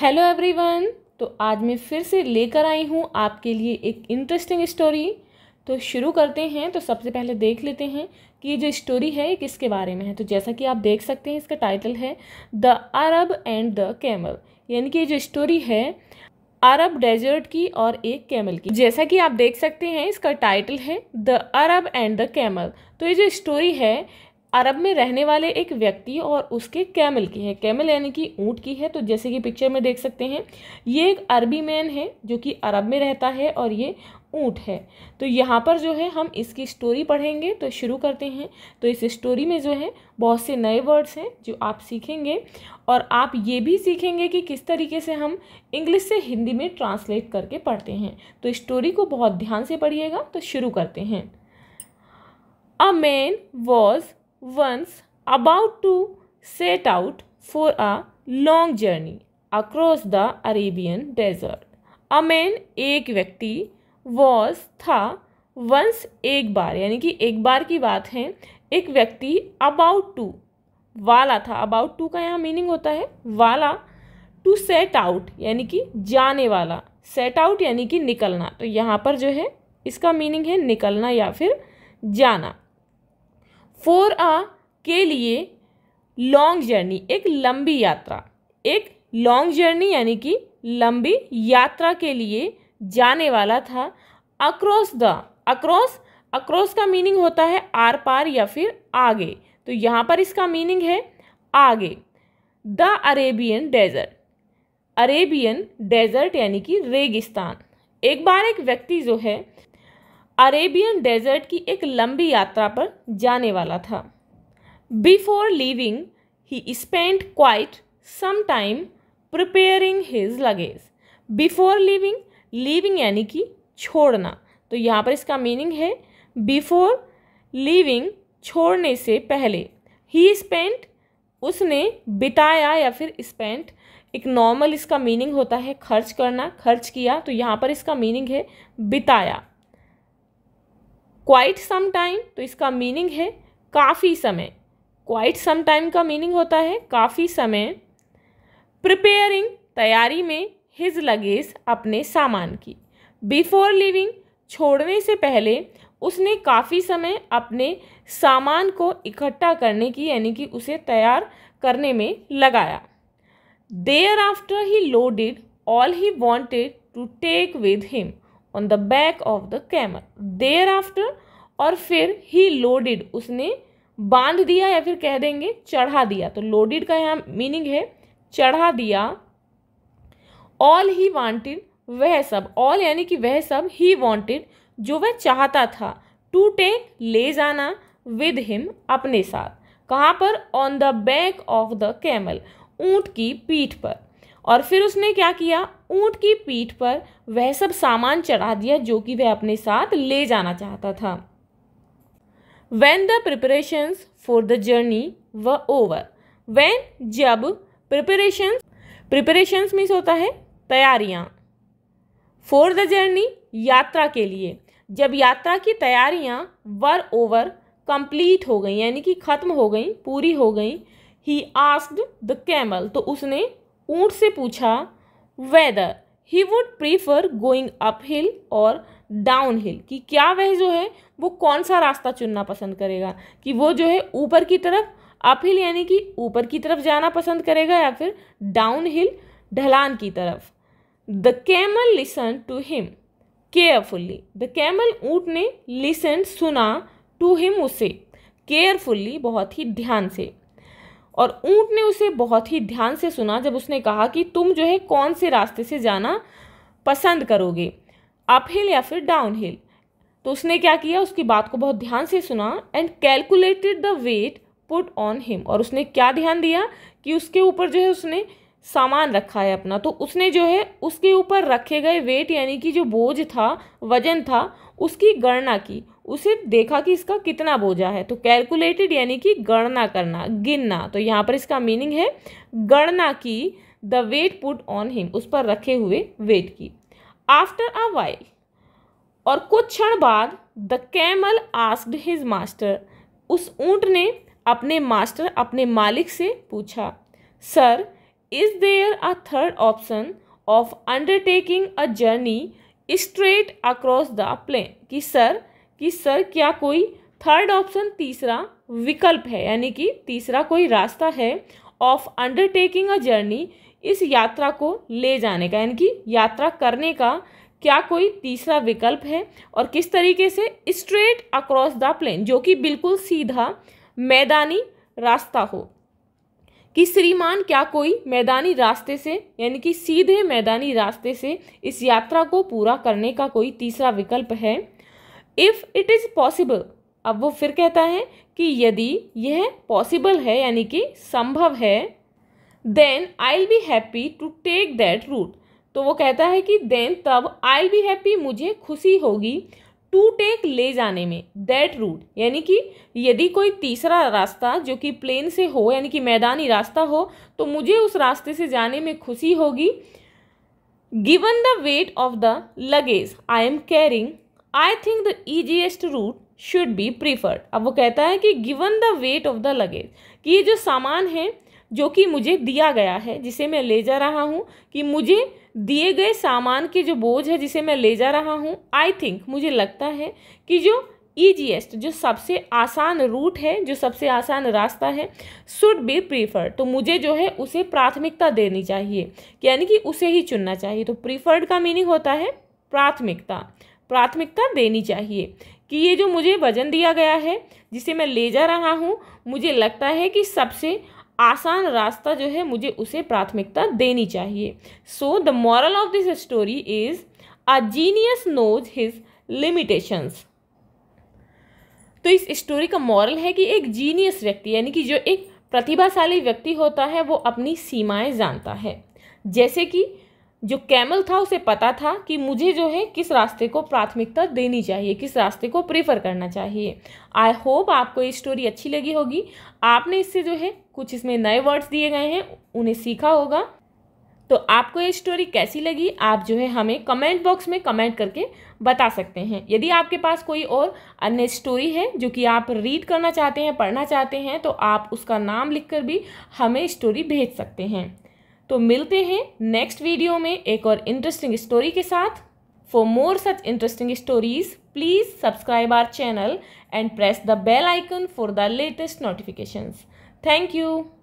hello everyone तो आज मैं फिर से लेकर आई हूँ आपके लिए एक इंटरेस्टिंग स्टोरी तो शुरू करते हैं तो सबसे पहले देख लेते हैं कि ये जो स्टोरी है ये किसके बारे में है तो जैसा कि आप देख सकते हैं इसका टाइटल है the Arab and the camel यानी कि ये जो स्टोरी है अरब डेजर्ट की और एक कैमल की जैसा कि आप देख सकते हैं इसका टाइटल है the Arab and the camel तो ये जो स्टोरी है अरब में रहने वाले एक व्यक्ति और उसके कैमल की है कैमल यानी कि ऊँट की है तो जैसे कि पिक्चर में देख सकते हैं ये एक अरबी मैन है जो कि अरब में रहता है और ये ऊँट है तो यहाँ पर जो है हम इसकी स्टोरी पढ़ेंगे तो शुरू करते हैं तो इस स्टोरी में जो है बहुत से नए वर्ड्स हैं जो आप सीखेंगे और आप ये भी सीखेंगे कि किस तरीके से हम इंग्लिश से हिंदी में ट्रांसलेट करके पढ़ते हैं तो स्टोरी को बहुत ध्यान से पढ़िएगा तो शुरू करते हैं a man was once about to set out for a long journey across the Arabian desert a man एक व्यक्ति वॉज था वंस एक बार यानी कि एक बार की बात है एक व्यक्ति अबाउट टू वाला था अबाउट टू का यहाँ मीनिंग होता है वाला टू सेट आउट यानी कि जाने वाला सेट आउट यानी कि निकलना तो यहाँ पर जो है इसका मीनिंग है निकलना या फिर जाना फोर आ के लिए लॉन्ग जर्नी एक लंबी यात्रा एक लॉन्ग जर्नी यानी कि लंबी यात्रा के लिए जाने वाला था अक्रॉस द अक्रॉस अक्रॉस का मीनिंग होता है आर पार या फिर आगे तो यहाँ पर इसका मीनिंग है आगे the Arabian desert Arabian desert यानी कि रेगिस्तान एक बार एक व्यक्ति जो है अरेबियन डेजर्ट की एक लंबी यात्रा पर जाने वाला था before leaving he spend quite some time preparing his luggage before leaving leaving यानी कि छोड़ना तो यहाँ पर इसका मीनिंग है बिफोर लीविंग छोड़ने से पहले ही स्पेंट उसने बिताया या फिर स्पेंट एक नॉर्मल इसका मीनिंग होता है खर्च करना खर्च किया तो यहाँ पर इसका मीनिंग है बिताया क्वाइट सम टाइम तो इसका मीनिंग है काफ़ी समय क्वाइट सम टाइम का मीनिंग होता है काफ़ी समय प्रिपेयरिंग तैयारी में हिज लगेज अपने सामान की बिफोर लिविंग छोड़ने से पहले उसने काफ़ी समय अपने सामान को इकट्ठा करने की यानी कि उसे तैयार करने में लगाया thereafter he loaded all he wanted to take with him on the back of the camel thereafter और फिर ही लोडेड उसने बांध दिया या फिर कह देंगे चढ़ा दिया तो लोडिड का यहाँ मीनिंग है चढ़ा दिया ऑल ही वॉन्टेड वह सब ऑल यानी कि वह सब ही वॉन्टेड जो वह चाहता था टू टेक ले जाना विद हिम अपने साथ कहाँ पर on the back of the camel ऊंट की पीठ पर और फिर उसने क्या किया ऊंट की पीठ पर वह सब सामान चढ़ा दिया जो कि वह अपने साथ ले जाना चाहता था when the preparations for the journey were over when जब प्रिपरेशंस प्रिपरेशंस मीन्स होता है तैयारियाँ फॉर द जर्नी यात्रा के लिए जब यात्रा की तैयारियाँ वर ओवर कंप्लीट हो गई यानी कि ख़त्म हो गई पूरी हो गई ही आस्क्ड द कैमल तो उसने ऊँट से पूछा whether he would prefer going uphill और डाउन हिल कि क्या वह जो है वो कौन सा रास्ता चुनना पसंद करेगा कि वो जो है ऊपर की तरफ अप हिल यानी कि ऊपर की तरफ जाना पसंद करेगा या फिर डाउन हिल ढलान की तरफ the camel listen to him carefully the camel ऊँट ने लिसन सुना टू हिम उसे केयरफुल्ली बहुत ही ध्यान से और ऊँट ने उसे बहुत ही ध्यान से सुना जब उसने कहा कि तुम जो है कौन से रास्ते से जाना पसंद करोगे अप हिल या फिर डाउन हिल तो उसने क्या किया उसकी बात को बहुत ध्यान से सुना and calculated the weight put on him और उसने क्या ध्यान दिया कि उसके ऊपर जो है उसने सामान रखा है अपना तो उसने जो है उसके ऊपर रखे गए वेट यानी कि जो बोझ था वजन था उसकी गणना की उसे देखा कि इसका कितना बोझा है तो कैलकुलेटेड यानी कि गणना करना गिनना तो यहाँ पर इसका मीनिंग है गणना की the weight put on him उस पर रखे हुए वेट की आफ्टर अ वाइल और कुछ क्षण बाद the camel asked his master उस ऊँट ने अपने मास्टर अपने मालिक से पूछा sir is there a third option of undertaking a journey straight across the plain कि सर कि सर क्या कोई थर्ड ऑप्शन तीसरा विकल्प है यानी कि तीसरा कोई रास्ता है ऑफ अंडरटेकिंग अ जर्नी इस यात्रा को ले जाने का यानी कि यात्रा करने का क्या कोई तीसरा विकल्प है और किस तरीके से स्ट्रेट अक्रॉस द प्लेन जो कि बिल्कुल सीधा मैदानी रास्ता हो कि श्रीमान क्या कोई मैदानी रास्ते से यानी कि सीधे मैदानी रास्ते से इस यात्रा को पूरा करने का कोई तीसरा विकल्प है इफ़ इट इज़ पॉसिबल अब वो फिर कहता है कि यदि यह पॉसिबल है यानी कि संभव है then I be happy to take that route तो वो कहता है कि देन तब आई बी हैप्पी मुझे खुशी होगी टू टेक ले जाने में दैट रूट यानी कि यदि कोई तीसरा रास्ता जो कि प्लेन से हो यानी कि मैदानी रास्ता हो तो मुझे उस रास्ते से जाने में खुशी होगी given the weight of the luggage I am carrying I think the easiest route should be preferred अब वो कहता है कि given the weight of the luggage कि ये जो सामान है जो कि मुझे दिया गया है जिसे मैं ले जा रहा हूँ कि मुझे दिए गए सामान के जो बोझ है जिसे मैं ले जा रहा हूँ आई थिंक मुझे लगता है कि जो ईजीएस्ट जो सबसे आसान रूट है जो सबसे आसान रास्ता है शुड बी प्रीफर्ड तो मुझे जो है उसे प्राथमिकता देनी चाहिए यानी कि उसे ही चुनना चाहिए तो प्रीफर्ड का मीनिंग होता है प्राथमिकता प्राथमिकता देनी चाहिए कि ये जो मुझे वजन दिया गया है जिसे मैं ले जा रहा हूँ मुझे लगता है कि सबसे आसान रास्ता जो है मुझे उसे प्राथमिकता देनी चाहिए so the moral of this story is a genius knows his limitations तो इस स्टोरी का मॉरल है कि एक जीनियस व्यक्ति यानी कि जो एक प्रतिभाशाली व्यक्ति होता है वो अपनी सीमाएं जानता है जैसे कि जो कैमल था उसे पता था कि मुझे जो है किस रास्ते को प्राथमिकता देनी चाहिए किस रास्ते को प्रेफर करना चाहिए आई होप आपको ये स्टोरी अच्छी लगी होगी आपने इससे जो है कुछ इसमें नए वर्ड्स दिए गए हैं उन्हें सीखा होगा तो आपको ये स्टोरी कैसी लगी आप जो है हमें कमेंट बॉक्स में कमेंट करके बता सकते हैं यदि आपके पास कोई और अन्य स्टोरी है जो कि आप रीड करना चाहते हैं पढ़ना चाहते हैं तो आप उसका नाम लिखकर भी हमें स्टोरी भेज सकते हैं तो मिलते हैं नेक्स्ट वीडियो में एक और इंटरेस्टिंग स्टोरी के साथ for more such interesting stories please subscribe our channel and press the bell icon for the latest notifications thank you